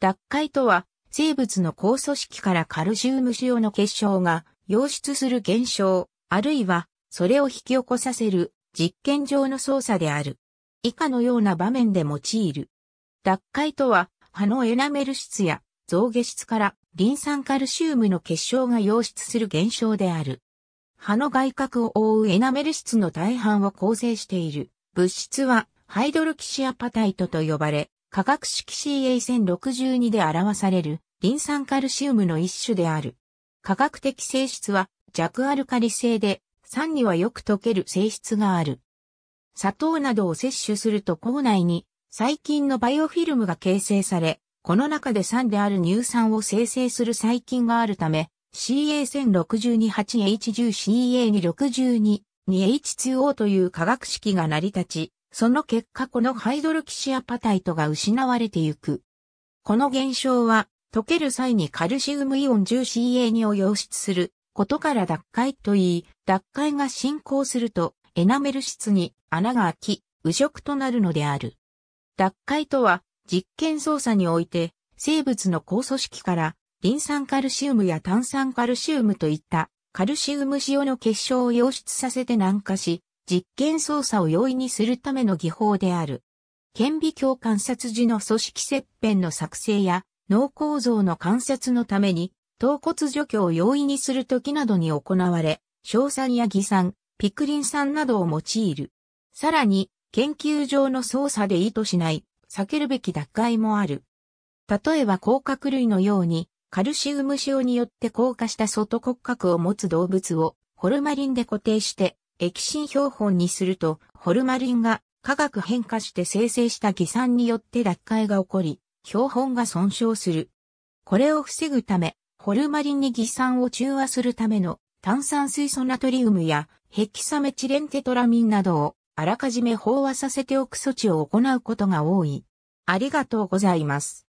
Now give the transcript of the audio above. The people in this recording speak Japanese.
脱解とは、生物の高組織からカルシウム塩の結晶が溶出する現象、あるいは、それを引き起こさせる実験上の操作である。以下のような場面で用いる。脱解とは、葉のエナメル質や増下質からリン酸カルシウムの結晶が溶出する現象である。葉の外角を覆うエナメル質の大半を構成している物質はハイドロキシアパタイトと呼ばれ、化学式 CA1062 で表されるリン酸カルシウムの一種である。化学的性質は弱アルカリ性で酸にはよく溶ける性質がある。砂糖などを摂取すると口内に細菌のバイオフィルムが形成され、この中で酸である乳酸を生成する細菌があるため、CA1062-8H10CA262-2H2O という化学式が成り立ち、その結果このハイドロキシアパタイトが失われてゆく。この現象は、溶ける際にカルシウムイオン重 c a 2を溶出することから脱解と言い、脱解が進行すると、エナメル質に穴が開き、腐食となるのである。脱解とは、実験操作において、生物の高組織から、リン酸カルシウムや炭酸カルシウムといった、カルシウム塩の結晶を溶出させて軟化し、実験操作を容易にするための技法である。顕微鏡観察時の組織切片の作成や脳構造の観察のために、頭骨除去を容易にするときなどに行われ、硝酸や偽酸、ピクリン酸などを用いる。さらに、研究上の操作で意図しない、避けるべき脱会もある。例えば甲殻類のように、カルシウム症によって硬化した外骨格を持つ動物を、ホルマリンで固定して、液心標本にすると、ホルマリンが化学変化して生成した偽酸によって脱解が起こり、標本が損傷する。これを防ぐため、ホルマリンに偽酸を中和するための炭酸水素ナトリウムやヘキサメチレンテトラミンなどをあらかじめ飽和させておく措置を行うことが多い。ありがとうございます。